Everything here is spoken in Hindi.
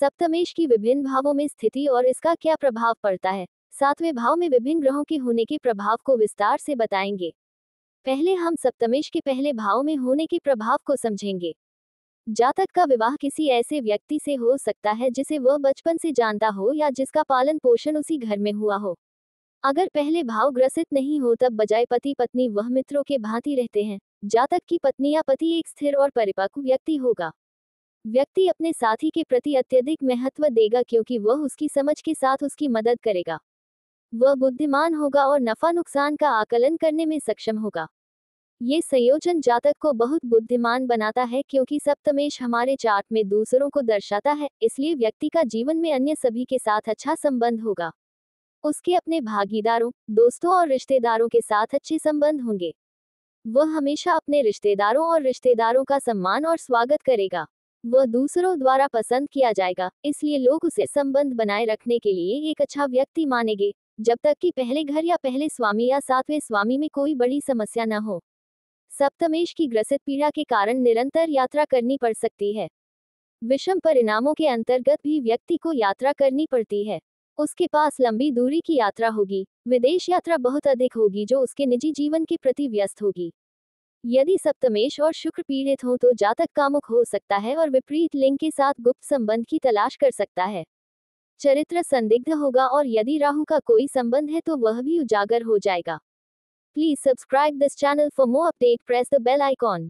सप्तमेश की विभिन्न भावों में स्थिति और इसका क्या प्रभाव पड़ता है सातवें भाव में विभिन्न ग्रहों के होने के प्रभाव को विस्तार से बताएंगे पहले हम सप्तमेश के पहले भाव में होने के प्रभाव को समझेंगे जातक का विवाह किसी ऐसे व्यक्ति से हो सकता है जिसे वह बचपन से जानता हो या जिसका पालन पोषण उसी घर में हुआ हो अगर पहले भाव ग्रसित नहीं हो तब बजाय पति पत्नी वह मित्रों के भांति रहते हैं जातक की पत्नी या पति एक स्थिर और परिपक्व व्यक्ति होगा व्यक्ति अपने साथी के प्रति अत्यधिक महत्व देगा क्योंकि वह उसकी समझ के साथ उसकी मदद करेगा वह बुद्धिमान होगा और नफा नुकसान का आकलन करने में सक्षम होगा ये संयोजन जातक को बहुत बुद्धिमान बनाता है क्योंकि सप्तमेश हमारे चार्ट में दूसरों को दर्शाता है इसलिए व्यक्ति का जीवन में अन्य सभी के साथ अच्छा संबंध होगा उसके अपने भागीदारों दोस्तों और रिश्तेदारों के साथ अच्छे संबंध होंगे वह हमेशा अपने रिश्तेदारों और रिश्तेदारों का सम्मान और स्वागत करेगा वह दूसरों द्वारा पसंद किया जाएगा इसलिए लोग उसे संबंध बनाए रखने के लिए एक अच्छा व्यक्ति मानेंगे जब तक कि पहले घर या पहले स्वामी या सातवें स्वामी में कोई बड़ी समस्या न हो सप्तमेश की ग्रसित पीड़ा के कारण निरंतर यात्रा करनी पड़ सकती है विषम परिणामों के अंतर्गत भी व्यक्ति को यात्रा करनी पड़ती है उसके पास लंबी दूरी की यात्रा होगी विदेश यात्रा बहुत अधिक होगी जो उसके निजी जीवन के प्रति व्यस्त होगी यदि सप्तमेश और शुक्र पीड़ित हो तो जातक कामुक हो सकता है और विपरीत लिंग के साथ गुप्त संबंध की तलाश कर सकता है चरित्र संदिग्ध होगा और यदि राहु का कोई संबंध है तो वह भी उजागर हो जाएगा please subscribe this channel for more update press the bell icon